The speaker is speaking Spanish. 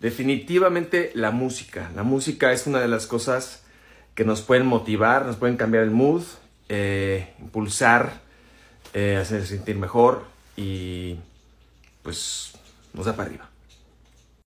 Definitivamente la música. La música es una de las cosas que nos pueden motivar, nos pueden cambiar el mood, eh, impulsar, eh, hacer sentir mejor y pues nos da para arriba.